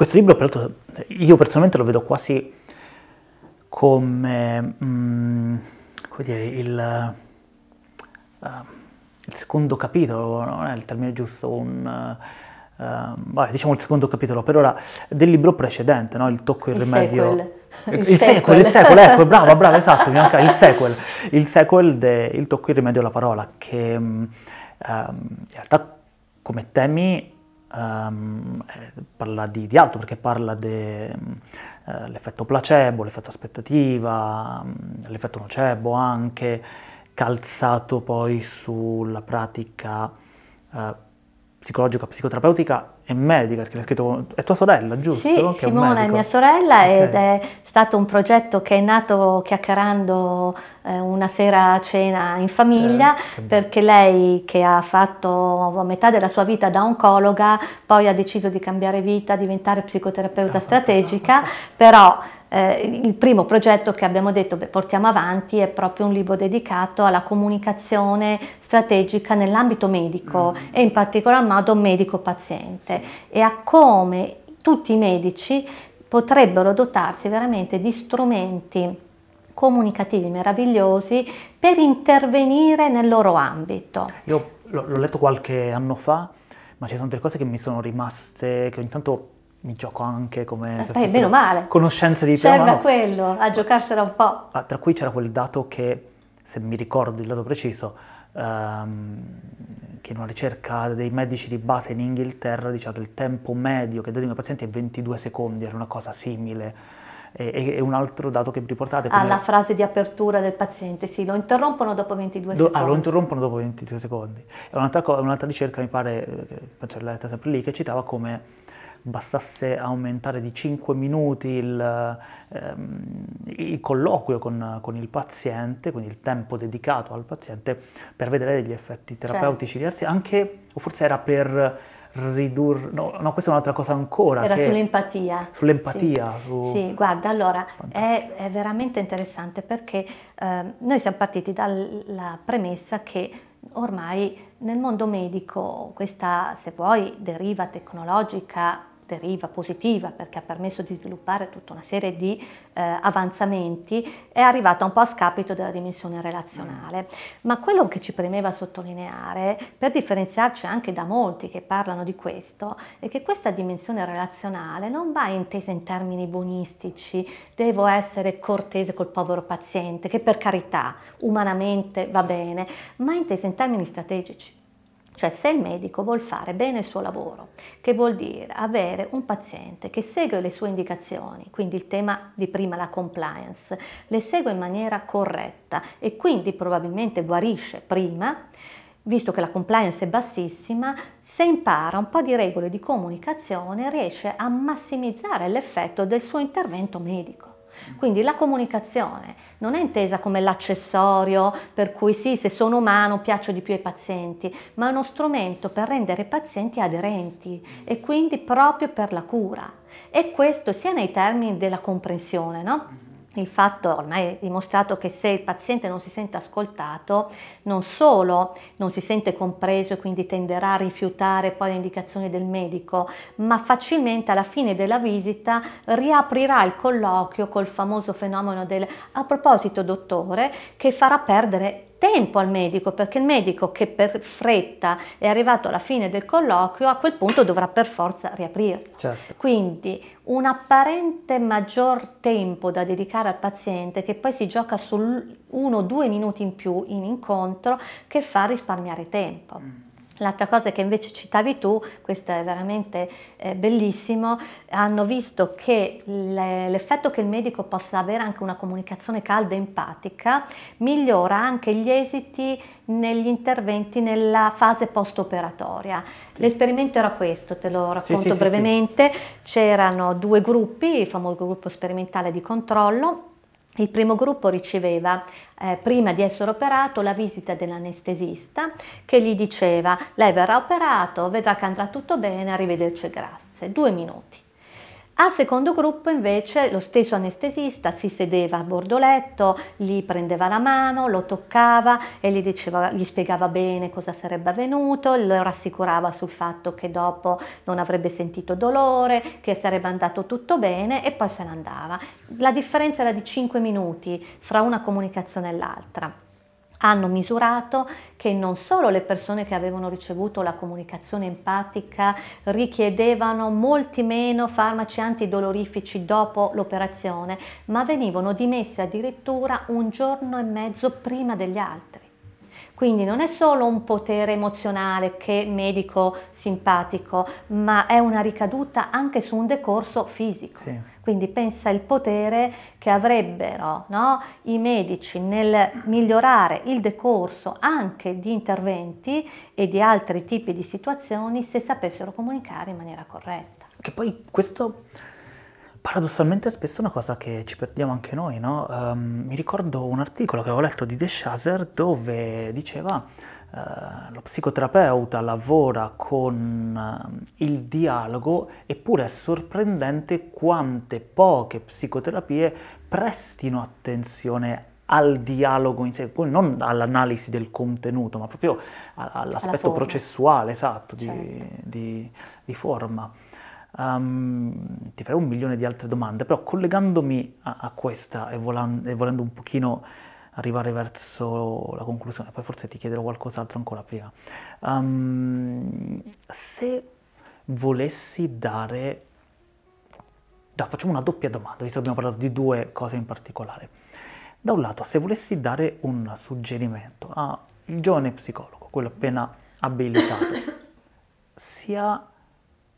Questo libro, peraltro, io personalmente lo vedo quasi come, mm, come dire, il, uh, il, secondo capitolo, non è il termine giusto, un, uh, vabbè, diciamo il secondo capitolo per ora, del libro precedente, no? Il tocco e il, il rimedio. Sequel. Il, il sequel, sequel, il sequel, ecco, brava, brava, esatto, mi manca il sequel, il sequel de Il tocco e il rimedio alla parola, che um, in realtà come temi Um, parla di, di, altro perché parla dell'effetto eh, uh, placebo, l'effetto aspettativa, um, l'effetto nocebo anche, calzato poi sulla pratica uh, psicologica, psicoterapeutica è medica, perché l'ha scritto, è tua sorella, giusto? Sì, che Simona è, è, mia sorella okay. ed è stato un progetto che è nato chiacchierando eh, una sera a cena in famiglia, certo. perché lei che ha fatto metà della sua vita da oncologa, poi ha deciso di cambiare vita, diventare psicoterapeuta no, ah, strategica, no, no, però eh, il primo progetto che abbiamo detto beh, portiamo avanti è proprio un libro dedicato alla comunicazione strategica nell'ambito medico mm. e in particolar modo medico-paziente sì. e a come tutti i medici potrebbero dotarsi veramente di strumenti comunicativi meravigliosi per intervenire nel loro ambito. Io l'ho letto qualche anno fa, ma ci sono delle cose che mi sono rimaste, che ogni tanto mi gioco anche come eh, se Beh, meno male. conoscenze di Serve piano. Serve a quello, a giocarsela un po'. Ah, tra cui c'era quel dato che, se mi ricordo il dato preciso, ehm, che in una ricerca dei medici di base in Inghilterra diceva che il tempo medio che dedicano ai pazienti è 22 secondi, era una cosa simile. E, e un altro dato che vi riportate come... alla frase di apertura del paziente, sì, lo interrompono dopo 22 Do, ah, secondi. Ah, lo interrompono dopo 22 secondi. E un'altra, un'altra ricerca, mi pare, eh, penso l'avete sempre lì, che citava come bastasse aumentare di 5 minuti il, ehm, il colloquio con, con, il paziente, quindi il tempo dedicato al paziente, per vedere degli effetti certo. terapeutici certo. diversi, anche, o forse era per ridurre... No, no, questa è un'altra cosa ancora. Era sull'empatia. Sull'empatia. Sì. Su... sì. guarda, allora è, è, veramente interessante perché eh, noi siamo partiti dalla premessa che ormai nel mondo medico questa, se vuoi, deriva tecnologica deriva positiva perché ha permesso di sviluppare tutta una serie di eh, avanzamenti, è arrivata un po' a scapito della dimensione relazionale. Mm. Ma quello che ci premeva sottolineare, per differenziarci anche da molti che parlano di questo, è che questa dimensione relazionale non va intesa in termini buonistici, devo essere cortese col povero paziente, che per carità umanamente va bene, ma intesa in termini strategici cioè se il medico vuole fare bene il suo lavoro, che vuol dire avere un paziente che segue le sue indicazioni, quindi il tema di prima la compliance, le segue in maniera corretta e quindi probabilmente guarisce prima, visto che la compliance è bassissima, se impara un po' di regole di comunicazione riesce a massimizzare l'effetto del suo intervento medico. Quindi la comunicazione non è intesa come l'accessorio per cui sì, se sono umano piaccio di più ai pazienti, ma è uno strumento per rendere i pazienti aderenti e quindi proprio per la cura. E questo sia nei termini della comprensione, no? il fatto ormai è dimostrato che se il paziente non si sente ascoltato, non solo non si sente compreso e quindi tenderà a rifiutare poi le indicazioni del medico, ma facilmente alla fine della visita riaprirà il colloquio col famoso fenomeno del a proposito dottore che farà perdere tempo al medico perché il medico che per fretta è arrivato alla fine del colloquio a quel punto dovrà per forza riaprirlo. Certo. Quindi un apparente maggior tempo da dedicare al paziente che poi si gioca su uno o due minuti in più in incontro che fa risparmiare tempo. Mm. L'altra cosa che invece citavi tu, questo è veramente eh, bellissimo, hanno visto che l'effetto che il medico possa avere anche una comunicazione calda e empatica migliora anche gli esiti negli interventi nella fase post-operatoria. Sì. L'esperimento era questo, te lo racconto sì, sì, brevemente, c'erano due gruppi, il famoso gruppo sperimentale di controllo il primo gruppo riceveva, eh, prima di essere operato, la visita dell'anestesista che gli diceva lei verrà operato, vedrà che andrà tutto bene, arrivederci grazie. Due minuti. Al secondo gruppo invece lo stesso anestesista si sedeva a bordo letto, gli prendeva la mano, lo toccava e gli, diceva, gli spiegava bene cosa sarebbe avvenuto, lo rassicurava sul fatto che dopo non avrebbe sentito dolore, che sarebbe andato tutto bene e poi se ne andava. La differenza era di 5 minuti fra una comunicazione e l'altra hanno misurato che non solo le persone che avevano ricevuto la comunicazione empatica richiedevano molti meno farmaci antidolorifici dopo l'operazione, ma venivano dimesse addirittura un giorno e mezzo prima degli altri. Quindi non è solo un potere emozionale che medico simpatico, ma è una ricaduta anche su un decorso fisico. Sì. Quindi pensa il potere che avrebbero no, i medici nel migliorare il decorso anche di interventi e di altri tipi di situazioni se sapessero comunicare in maniera corretta. Che poi questo Paradossalmente spesso è una cosa che ci perdiamo anche noi, no? Um, mi ricordo un articolo che avevo letto di De Shazer dove diceva uh, lo psicoterapeuta lavora con uh, il dialogo eppure è sorprendente quante poche psicoterapie prestino attenzione al dialogo in sé, poi non all'analisi del contenuto, ma proprio all'aspetto processuale, esatto, certo. di, di forma. Um, ti farei un milione di altre domande, però collegandomi a, a questa e, volan- e, volendo un pochino arrivare verso la conclusione, poi forse ti chiederò qualcos'altro ancora prima. Um, se volessi dare... Da, facciamo una doppia domanda, visto che abbiamo parlato di due cose in particolare. Da un lato, se volessi dare un suggerimento al giovane psicologo, quello appena abilitato, sia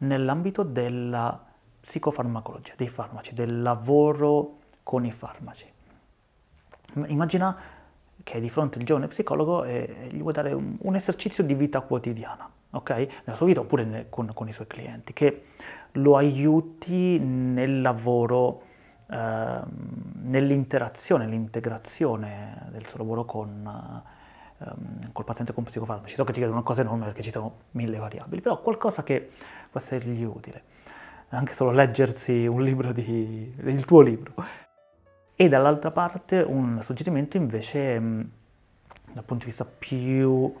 nell'ambito della psicofarmacologia, dei farmaci, del lavoro con i farmaci. Immagina che hai di fronte il giovane psicologo e gli vuoi dare un, un esercizio di vita quotidiana, ok? Nella sua vita oppure ne, con, con, i suoi clienti, che lo aiuti nel lavoro, eh, nell'interazione, nell'integrazione del suo lavoro con, eh, col paziente con psicofarmaci. So che ti chiedo una cosa enorme perché ci sono mille variabili, però qualcosa che può essergli utile. Anche solo leggersi un libro di, il tuo libro. E dall'altra parte un suggerimento invece mm, dal punto di vista più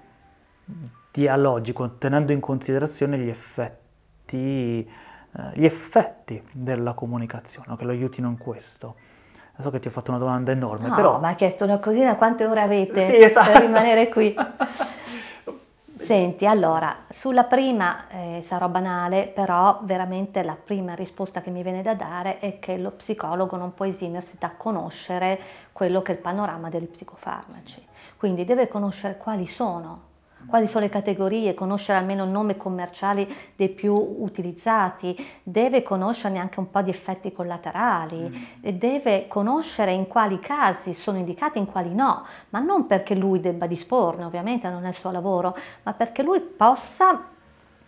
dialogico, tenendo in considerazione gli effetti, eh, gli effetti della comunicazione, che lo aiutino in questo. So che ti ho fatto una domanda enorme, no, però... ma ha chiesto una cosina, quante ore avete sì, esatto. per rimanere qui? Senti, allora, sulla prima eh, sarò banale, però veramente la prima risposta che mi viene da dare è che lo psicologo non può esimersi da conoscere quello che è il panorama degli psicofarmaci. Quindi deve conoscere quali sono quali sono le categorie, conoscere almeno il nome commerciale dei più utilizzati, deve conoscerne anche un po' di effetti collaterali, mm. deve conoscere in quali casi sono indicati e in quali no, ma non perché lui debba disporne, ovviamente non è il suo lavoro, ma perché lui possa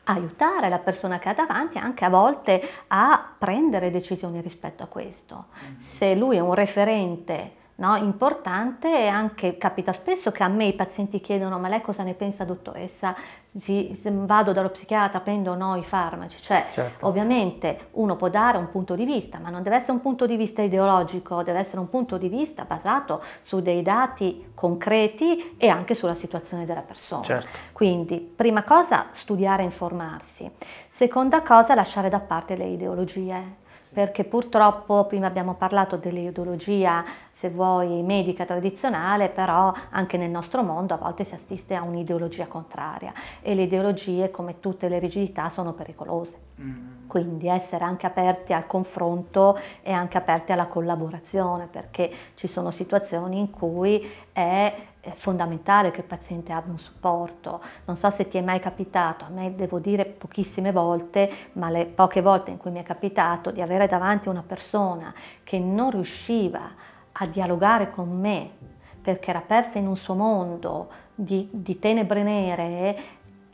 aiutare la persona che ha davanti anche a volte a prendere decisioni rispetto a questo. Mm. Se lui è un referente no? importante e anche capita spesso che a me i pazienti chiedono ma lei cosa ne pensa dottoressa, si, vado dallo psichiatra, prendo o no i farmaci, cioè certo. ovviamente uno può dare un punto di vista, ma non deve essere un punto di vista ideologico, deve essere un punto di vista basato su dei dati concreti e anche sulla situazione della persona. Certo. Quindi prima cosa studiare e informarsi, seconda cosa lasciare da parte le ideologie, perché purtroppo prima abbiamo parlato dell'ideologia se vuoi medica tradizionale, però anche nel nostro mondo a volte si assiste a un'ideologia contraria e le ideologie come tutte le rigidità sono pericolose. Mm. Quindi essere anche aperti al confronto e anche aperti alla collaborazione perché ci sono situazioni in cui è fondamentale che il paziente abbia un supporto. Non so se ti è mai capitato, a me devo dire pochissime volte, ma le poche volte in cui mi è capitato di avere davanti una persona che non riusciva a a dialogare con me, perché era persa in un suo mondo di, di tenebre nere,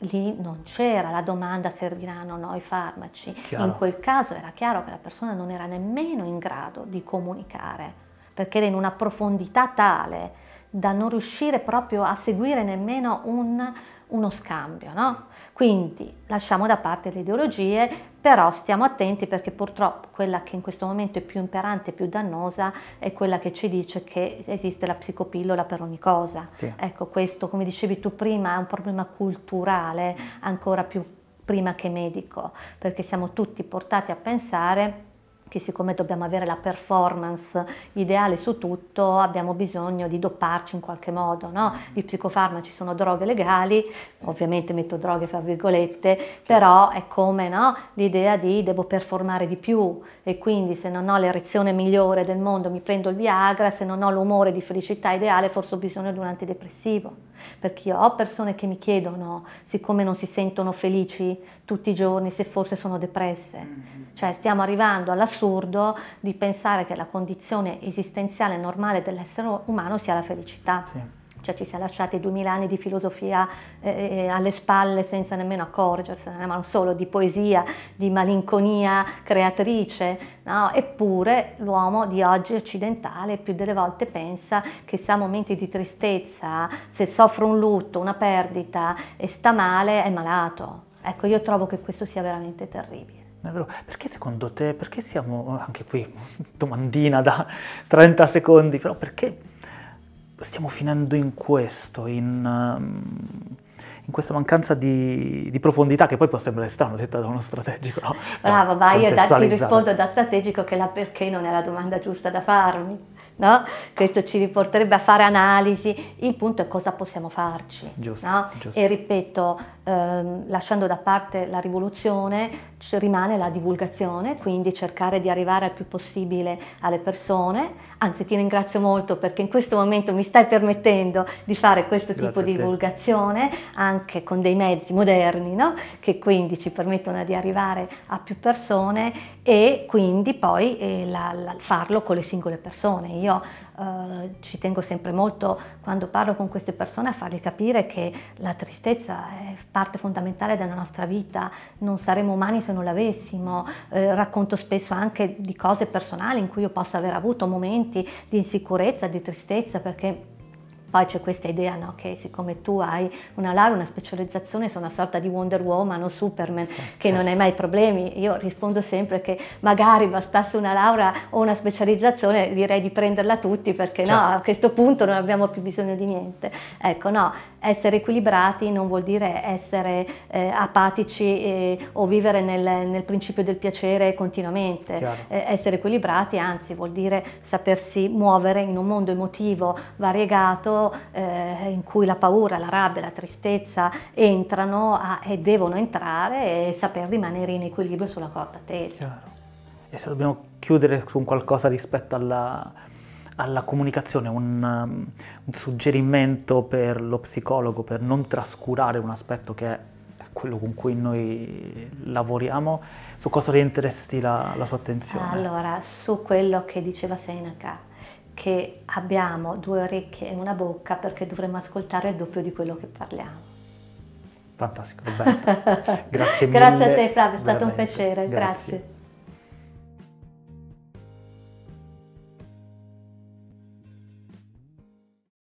lì non c'era la domanda serviranno o no i farmaci. Chiaro. In quel caso era chiaro che la persona non era nemmeno in grado di comunicare, perché era in una profondità tale da non riuscire proprio a seguire nemmeno un, uno scambio. No? Quindi lasciamo da parte le ideologie, però stiamo attenti perché purtroppo quella che in questo momento è più imperante, più dannosa, è quella che ci dice che esiste la psicopillola per ogni cosa. Sì. Ecco, questo, come dicevi tu prima, è un problema culturale ancora più prima che medico, perché siamo tutti portati a pensare che siccome dobbiamo avere la performance ideale su tutto, abbiamo bisogno di dopparci in qualche modo, no? Mm-hmm. I psicofarmaci sono droghe legali, ovviamente metto droghe fra virgolette, però è come no? l'idea di devo performare di più e quindi se non ho l'erezione migliore del mondo mi prendo il Viagra, se non ho l'umore di felicità ideale forse ho bisogno di un antidepressivo perché io ho persone che mi chiedono, siccome non si sentono felici tutti i giorni, se forse sono depresse. Mm-hmm. Cioè stiamo arrivando all'assurdo di pensare che la condizione esistenziale normale dell'essere umano sia la felicità. Sì cioè ci si è lasciati duemila anni di filosofia eh, eh, eh, alle spalle senza nemmeno accorgersene, ma non solo di poesia, di malinconia creatrice, no? eppure l'uomo di oggi occidentale più delle volte pensa che se ha momenti di tristezza, se soffre un lutto, una perdita e sta male, è malato. Ecco, io trovo che questo sia veramente terribile. Perché secondo te, perché siamo, anche qui domandina da 30 secondi, però perché stiamo finendo in questo, in, um, in questa mancanza di, di, profondità che poi può sembrare strano detta da uno strategico. No? Brava, ma io da, ti rispondo da strategico che la perché non è la domanda giusta da farmi. No? Questo ci riporterebbe a fare analisi, il punto è cosa possiamo farci. Giusto, no? giusto. E ripeto, ehm, lasciando da parte la rivoluzione, rimane la divulgazione, quindi cercare di arrivare al più possibile alle persone. Anzi, ti ringrazio molto perché in questo momento mi stai permettendo di fare questo Grazie tipo di divulgazione anche con dei mezzi moderni, no? che quindi ci permettono di arrivare a più persone e quindi poi eh, la, la, farlo con le singole persone. Io eh, ci tengo sempre molto quando parlo con queste persone a fargli capire che la tristezza è parte fondamentale della nostra vita, non saremmo umani se non l'avessimo, eh, racconto spesso anche di cose personali in cui io posso aver avuto momenti di insicurezza, di tristezza perché poi c'è questa idea no, che siccome tu hai una laurea, una specializzazione, sei una sorta di Wonder Woman o Superman, certo, che non hai certo. mai problemi. Io rispondo sempre che magari bastasse una laurea o una specializzazione, direi di prenderla tutti perché certo. no, a questo punto non abbiamo più bisogno di niente. Ecco, no, essere equilibrati non vuol dire essere eh, apatici eh, o vivere nel, nel, principio del piacere continuamente. Eh, essere equilibrati anzi vuol dire sapersi muovere in un mondo emotivo variegato eh, in cui la paura, la rabbia, la tristezza entrano a, e devono entrare e saper rimanere in equilibrio sulla corda tesa. Chiaro. E se dobbiamo chiudere con qualcosa rispetto alla, alla comunicazione, un, um, un suggerimento per lo psicologo per non trascurare un aspetto che è quello con cui noi lavoriamo, su cosa rientresti la, la sua attenzione? Allora, su quello che diceva Seneca, che abbiamo due orecchie e una bocca perché dovremmo ascoltare il doppio di quello che parliamo. Fantastico, Roberta. Grazie mille. Grazie a te Flavio, è stato veramente. un piacere. Grazie. Grazie.